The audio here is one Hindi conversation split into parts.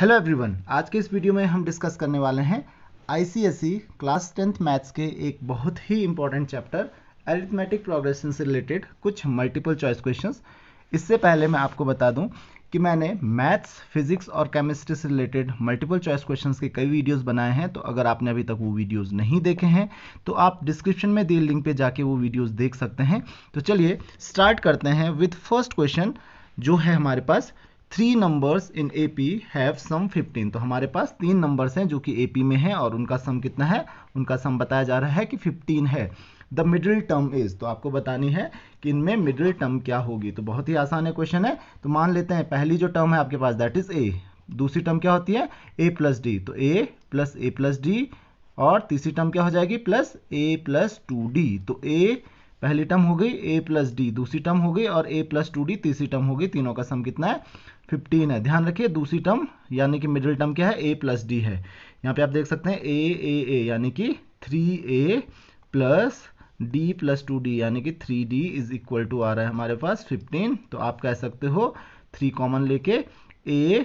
हेलो एवरीवन आज के इस वीडियो में हम डिस्कस करने वाले हैं आईसीएसई क्लास टेंथ मैथ्स के एक बहुत ही इंपॉर्टेंट चैप्टर एरिथमेटिक प्रोग्रेशन से रिलेटेड कुछ मल्टीपल चॉइस क्वेश्चंस इससे पहले मैं आपको बता दूं कि मैंने मैथ्स फिजिक्स और केमिस्ट्री से रिलेटेड मल्टीपल चॉइस क्वेश्चंस के कई वीडियोस बनाए हैं तो अगर आपने अभी तक वो वीडियोस नहीं देखे हैं तो आप डिस्क्रिप्शन में दिए लिंक पे जाके वो वीडियोस देख सकते हैं तो चलिए स्टार्ट करते हैं विथ फर्स्ट क्वेश्चन जो है हमारे पास three numbers in A P सम 15 तो हमारे पास तीन नंबर्स हैं जो कि एपी में हैं और उनका सम कितना है उनका सम बताया जा रहा है कि 15 है द मिडिल टर्म इज तो आपको बतानी है कि इनमें मिडिल टर्म क्या होगी तो बहुत ही आसान है क्वेश्चन है तो मान लेते हैं पहली जो टर्म है आपके पास दैट इज ए दूसरी टर्म क्या होती है ए प्लस डी तो a plus a plus d और तीसरी टर्म क्या हो जाएगी plus a plus two d तो ए पहली टर्म हो गई ए प्लस डी दूसरी टर्म हो गई और ए प्लस टू डी तीसरी टर्म हो गई तीनों का सम कितना है फिफ्टीन है ध्यान रखिए दूसरी टर्म यानी कि मिडिल टर्म क्या है ए प्लस डी है यहाँ पे आप देख सकते हैं ए ए ए यानी कि three a plus d plus two d यानी कि three d is equal to आ रहा है हमारे पास फिफ्टीन तो आप कह सकते हो थ्री कॉमन लेके ए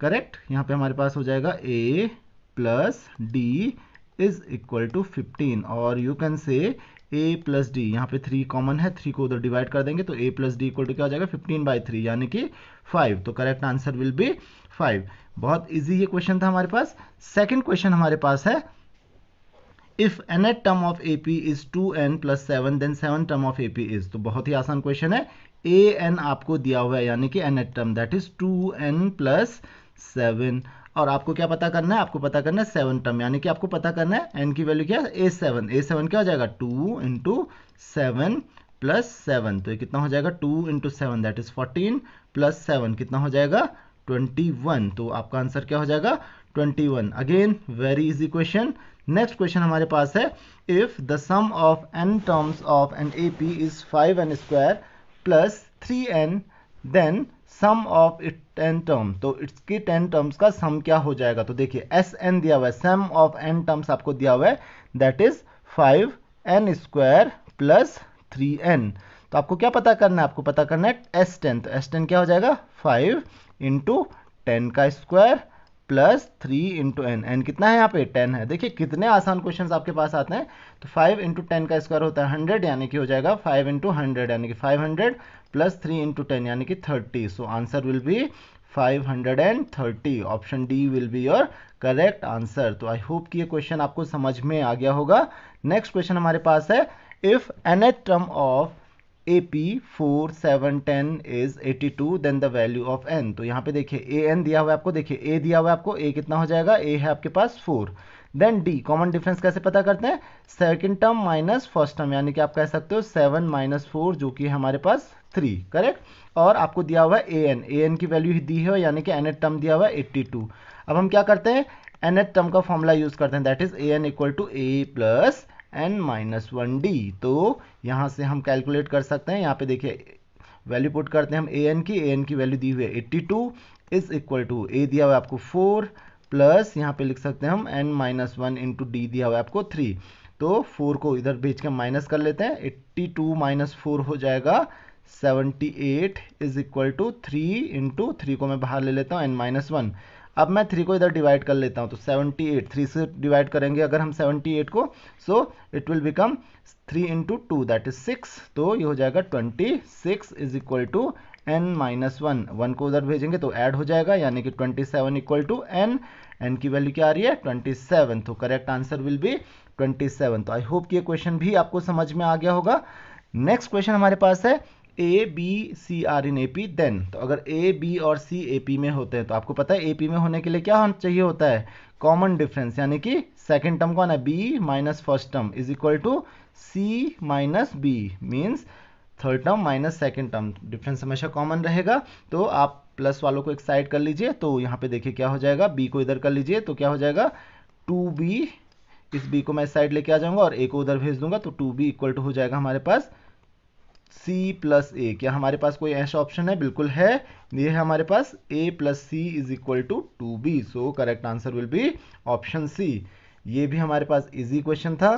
करेक्ट यहाँ पे हमारे पास हो जाएगा a plus d is equal to fifteen और you can say a plus D यहाँ पे थ्री कॉमन है थ्री को उधर डिवाइड कर देंगे तो a plus d equal to क्या हो जाएगा फिफ्टीन बाई थ्री यानी कि फाइव तो correct answer will be five बहुत इजी ये क्वेश्चन था हमारे पास सेकेंड क्वेश्चन हमारे पास है if eight term of A P is two n plus seven then seven term of A P is तो बहुत ही आसान क्वेश्चन है ए एन आपको दिया हुआ है यानी कि nth term that is two n plus seven और आपको क्या पता करना है आपको पता करना है सेवन टर्म यानी कि आपको पता करना है एन की वैल्यू क्या है ए सेवन ए सेवन क्या हो जाएगा two into seven plus seven तो ये कितना हो जाएगा two into seven that is fourteen plus seven कितना हो जाएगा ट्वेंटी वन तो आपका आंसर क्या हो जाएगा twenty one again very easy question next question हमारे पास है if the sum of n terms of an A P is five n square plus three n then sum of it ten term तो इसकी टेन टर्म्स का सम क्या हो जाएगा तो देखिए एस एन दिया हुआ है सम ऑफ एन टर्म्स आपको दिया हुआ है that is five n square plus three n तो आपको क्या पता करना है आपको पता करना है एस टेन तो एस टेन क्या हो जाएगा फाइव इंटू टेन का square plus three into n n कितना है यहाँ पे टेन है देखिए कितने आसान क्वेश्चंस आपके पास आते हैं तो फाइव इंटू टेन का स्क्वायर होता है हंड्रेड यानी कि हो जाएगा फाइव इंटू हंड्रेड यानी कि five hundred plus three into ten यानी कि thirty so answer will be five hundred and thirty option d will be your correct answer तो आई होप कि ये क्वेश्चन आपको समझ में आ गया होगा नेक्स्ट क्वेश्चन हमारे पास है if n term of AP 4 7 10 is 82 then the value of n तो यहाँ पे देखिए an दिया हुआ है आपको देखिए a दिया हुआ है आपको a कितना हो जाएगा a है आपके पास 4 देन d कॉमन डिफरेंस कैसे पता करते हैं second term minus first term यानी कि आप कह सकते हो 7 माइनस फोर जो कि हमारे पास 3 करेक्ट और आपको दिया हुआ है an an की वैल्यू दी है यानी कि nth टर्म दिया हुआ है 82 अब हम क्या करते हैं nth टर्म का फॉर्मूला यूज करते हैं that is an equal to a plus n minus one d तो यहाँ से हम कैलकुलेट कर सकते हैं यहाँ पे देखिए वैल्यू पुट करते हैं हम ए एन की ए एन की वैल्यू दी हुई है eighty two is equal to a दिया हुआ है आपको फोर प्लस यहाँ पे लिख सकते हैं हम n minus one into d दिया हुआ है आपको थ्री तो फोर को इधर भेज के माइनस कर लेते हैं एट्टी टू माइनस फोर हो जाएगा seventy eight is equal to three into three को मैं बाहर ले लेता हूँ एन माइनस वन अब मैं थ्री को इधर डिवाइड कर लेता हूँ तो सेवेंटी एट थ्री से डिवाइड करेंगे अगर हम सेवेंटी एट को so it will become three into two that is six तो ये हो जाएगा twenty six is equal to n minus one one को उधर भेजेंगे तो ऐड हो जाएगा यानी कि twenty seven equal to n n की वैल्यू क्या आ रही है ट्वेंटी सेवन तो correct answer will be twenty seven तो आई होप कि ये क्वेश्चन भी आपको समझ में आ गया होगा नेक्स्ट क्वेश्चन हमारे पास है a b c are in A P then तो अगर ए बी और सी ए पी में होते हैं तो आपको पता है ए पी में होने के लिए क्या हम चाहिए होता है कॉमन डिफरेंस यानी कि सेकेंड टर्म कौन है b minus first term is equal to c minus b means third term minus second term difference हमेशा कॉमन रहेगा तो आप प्लस वालों को एक्साइड कर लीजिए तो यहाँ पे देखिए क्या हो जाएगा बी को इधर कर लीजिए तो क्या हो जाएगा टू बी इस बी को मैं साइड लेके आ जाऊंगा और ए को उधर भेज दूंगा तो टू बी इक्वल टू हो जाएगा हमारे पास सी प्लस ए क्या हमारे पास कोई ऐसा ऑप्शन है बिल्कुल है ये है हमारे पास a plus c is equal to two b so correct answer will be option c ये भी हमारे पास इजी क्वेश्चन था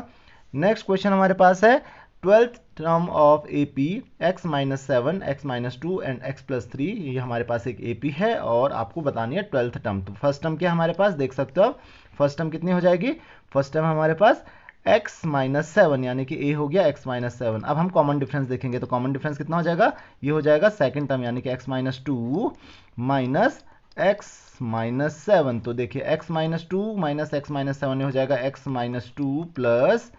नेक्स्ट क्वेश्चन हमारे पास है twelfth term of A P x minus seven x minus two and x plus three ये हमारे पास एक ए पी है और आपको बतानी है ट्वेल्थ टर्म तो फर्स्ट टर्म क्या हमारे पास देख सकते हो आप फर्स्ट टर्म कितनी हो जाएगी फर्स्ट टर्म हमारे पास एक्स माइनस सेवन यानी कि ए हो गया एक्स माइनस सेवन अब हम कॉमन डिफरेंस देखेंगे तो कॉमन डिफरेंस कितना हो जाएगा ये हो जाएगा सेकेंड टर्म यानी कि x minus two minus x minus seven तो देखिए x minus two minus x minus seven हो जाएगा एक्स माइनस टू प्लस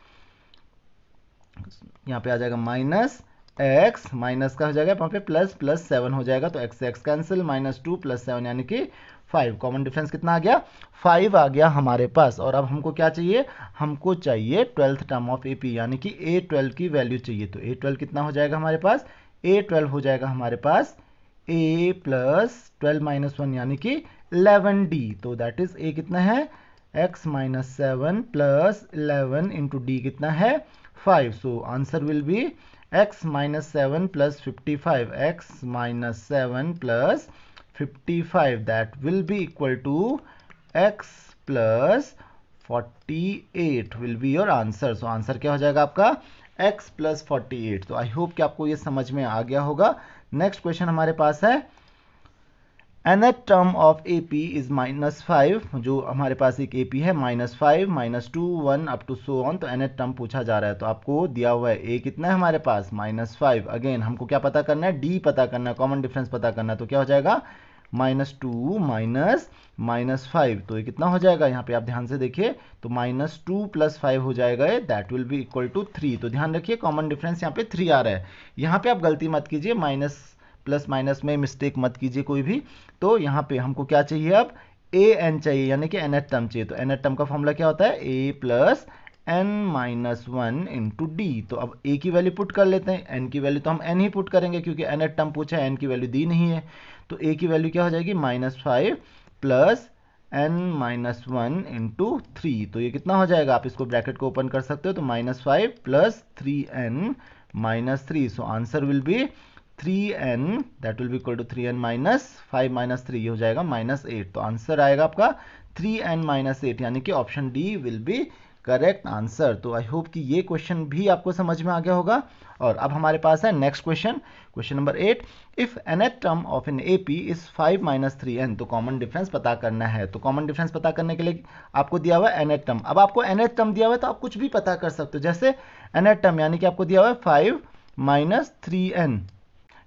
यहाँ पे आ जाएगा माइनस एक्स माइनस का हो जाएगा यहाँ पे प्लस प्लस सेवन हो जाएगा तो x x cancel minus two plus seven यानी कि फाइव कॉमन डिफरेंस कितना आ गया फाइव आ गया हमारे पास और अब हमको क्या चाहिए हमको चाहिए twelfth term of A P यानी कि ए ट्वेल्व की वैल्यू चाहिए तो ए ट्वेल्व कितना हो जाएगा हमारे पास ए ट्वेल्व हो जाएगा हमारे पास a plus twelve minus one यानी कि इलेवन डी तो दैट इज ए कितना है x minus seven plus eleven into d कितना है five so answer will be x minus seven plus fifty five x minus seven plus 55 that will be equal to x plus 48 will be your answer so answer क्या हो जाएगा आपका x प्लस फोर्टी तो आई होप कि आपको ये समझ में आ गया होगा नेक्स्ट क्वेश्चन हमारे पास है nth term of A P is minus five जो हमारे पास एक ए पी है minus five minus two one up to so on तो एनथ टर्म पूछा जा रहा है तो आपको दिया हुआ है ए कितना है हमारे पास माइनस फाइव अगेन हमको क्या पता करना है डी पता करना है कॉमन डिफरेंस पता करना है तो क्या हो जाएगा minus two minus minus five तो ये कितना हो जाएगा यहाँ पे आप ध्यान से देखिए तो माइनस टू प्लस फाइव हो जाएगा that will be equal to three तो ध्यान रखिए कॉमन डिफरेंस यहाँ पे थ्री आ रहा है यहाँ पे आप गलती मत कीजिए माइनस प्लस माइनस में मिस्टेक मत कीजिए कोई भी तो यहाँ पे हमको क्या चाहिए अब ए एन चाहिए यानी कि एनएट टर्म चाहिए तो एन टर्म का फॉर्मूला क्या होता है a plus n minus one into d तो अब ए की वैल्यू पुट कर लेते हैं एन की वैल्यू तो हम एन ही पुट करेंगे क्योंकि एन एट टर्म पूछा एन की वैल्यू दी नहीं है तो ए की वैल्यू क्या हो जाएगी minus five plus n minus one into three तो ये कितना हो जाएगा आप इसको ब्रैकेट को ओपन कर सकते हो तो minus five plus three n minus three so answer will be three n that will be equal to three n minus five minus three ये हो जाएगा माइनस एट तो आंसर आएगा आपका थ्री एन माइनस एट यानी कि option d will be correct answer तो आई होप कि ये क्वेश्चन भी आपको समझ में आ गया होगा और अब हमारे पास है next question question number eight if eight term of an A P is five minus three n तो कॉमन डिफरेंस पता करना है तो कॉमन डिफरेंस पता करने के लिए आपको दिया हुआ है एनएथ टर्म अब आपको एनएथ टर्म दिया हुआ है तो आप कुछ भी पता कर सकते हो जैसे एनएथ टर्म यानी कि आपको दिया हुआ है फाइव माइनस थ्री एन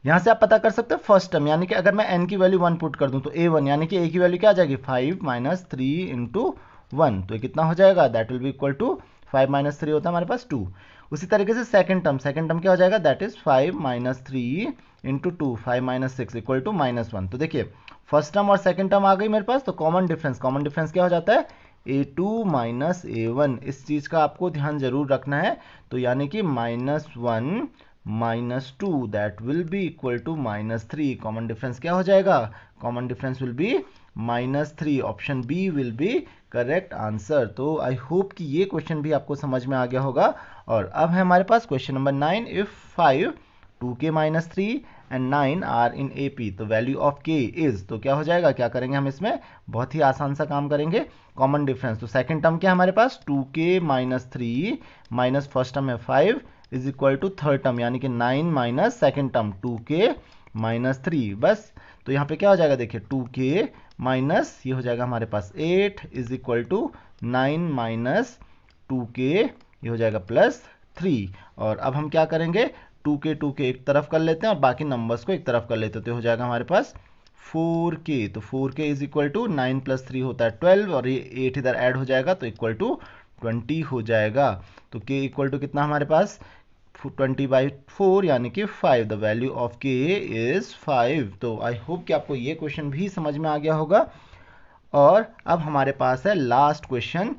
यहां से आप पता कर सकते हो फर्स्ट टर्म यानी कि अगर मैं एन की वैल्यू वन पुट कर दूं तो ए वन यानी कि ए की वैल्यू क्या आ जाएगी five minus three into one तो कितना हो जाएगा that will be equal to five minus three होता है हमारे पास टू उसी तरीके से सेकंड टर्म सेकंड टर्म क्या हो जाएगा that is five minus three into two five minus six equal to minus one तो देखिए फर्स्ट टर्म और सेकंड टर्म आ गई मेरे पास तो कॉमन डिफरेंस कॉमन डिफरेंस क्या हो जाता है a two minus a one इस चीज़ का आपको ध्यान जरूर रखना है तो यानी कि minus one minus two that will be equal to minus three common difference क्या हो जाएगा common difference will be minus three option b will be correct answer तो आई होप कि ये क्वेश्चन भी आपको समझ में आ गया होगा और अब है हमारे पास question number nine if five two k minus three and nine are in A P तो वैल्यू ऑफ के इज तो क्या हो जाएगा क्या करेंगे हम इसमें बहुत ही आसान सा काम करेंगे कॉमन डिफरेंस तो सेकेंड टर्म क्या हमारे पास two k minus three minus first term है five is equal to third term यानी कि nine minus second term two k minus three बस तो यहाँ पे क्या हो जाएगा देखिए टू के माइनस ये हो जाएगा हमारे पास eight is equal to nine minus two k ये हो जाएगा प्लस थ्री और अब हम क्या करेंगे टू के टू के एक तरफ कर लेते हैं और बाकी नंबर्स को एक तरफ कर लेते हैं तो हो जाएगा हमारे पास फोर के तो four k is equal to nine plus three होता है ट्वेल्व और ये एट इधर ऐड हो जाएगा तो इक्वल टू ट्वेंटी हो जाएगा तो के इक्वल टू कितना हमारे पास ट्वेंटी बाई फोर यानी कि five the value of k is five तो आई होप कि आपको ये क्वेश्चन भी समझ में आ गया होगा और अब हमारे पास है last question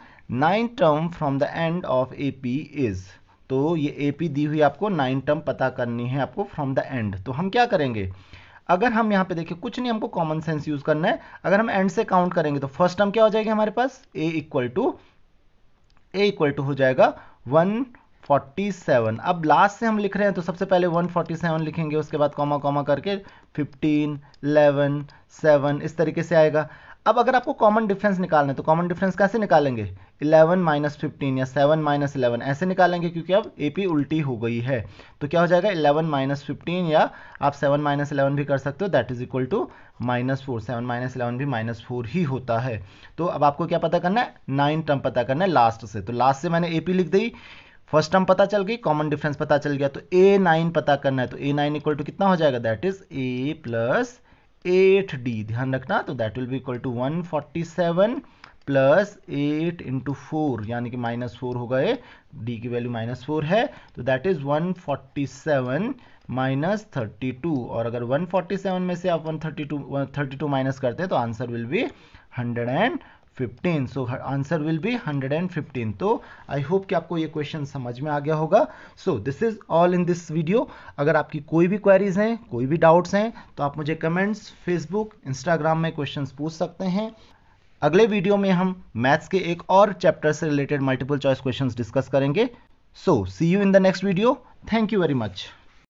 nine term from the end of A P is तो ये ए पी दी हुई आपको नाइन टर्म पता करनी है आपको फ्रॉम द एंड तो हम क्या करेंगे अगर हम यहाँ पे देखिए कुछ नहीं हमको कॉमन सेंस यूज़ करना है अगर हम एंड से काउंट करेंगे तो फर्स्ट टर्म क्या हो जाएगी हमारे पास a equal to a equal to हो जाएगा वन 47 अब लास्ट से हम लिख रहे हैं तो सबसे पहले 147 लिखेंगे उसके बाद कॉमा कॉमा करके 15, 11, 7 इस तरीके से आएगा अब अगर आपको कॉमन डिफरेंस निकालना है तो कॉमन डिफरेंस कैसे निकालेंगे 11 माइनस फिफ्टीन या 7 माइनस इलेवन ऐसे निकालेंगे क्योंकि अब ए उल्टी हो गई है तो क्या हो जाएगा 11 माइनस फिफ्टीन या आप 7 माइनस इलेवन भी कर सकते हो that is equal to minus four seven minus eleven भी माइनस फोर ही होता है तो अब आपको क्या पता करना है नाइन टर्म पता करना है लास्ट से तो लास्ट से मैंने ए लिख दी फर्स्ट टर्म पता चल गई कॉमन डिफरेंस पता चल गया तो ए नाइन पता करना है तो ए नाइन इक्वल टू कितना हो जाएगा that is a plus eight D ध्यान रखना तो that will be equal to one forty seven plus eight into four यानी कि माइनस फोर हो गए डी की वैल्यू माइनस फोर है तो that is one forty seven minus thirty two और अगर वन फोर्टी सेवन में से आप one thirty two thirty two minus करते हैं तो answer will be hundred and fifteen so answer will be hundred and fifteen तो आई होप कि आपको ये क्वेश्चन समझ में आ गया होगा so this is all in this video अगर आपकी कोई भी क्वेरीज हैं कोई भी डाउट्स हैं तो आप मुझे कमेंट्स फेसबुक इंस्टाग्राम में क्वेश्चन पूछ सकते हैं अगले वीडियो में हम मैथ्स के एक और चैप्टर से related multiple choice questions discuss करेंगे so see you in the next video thank you very much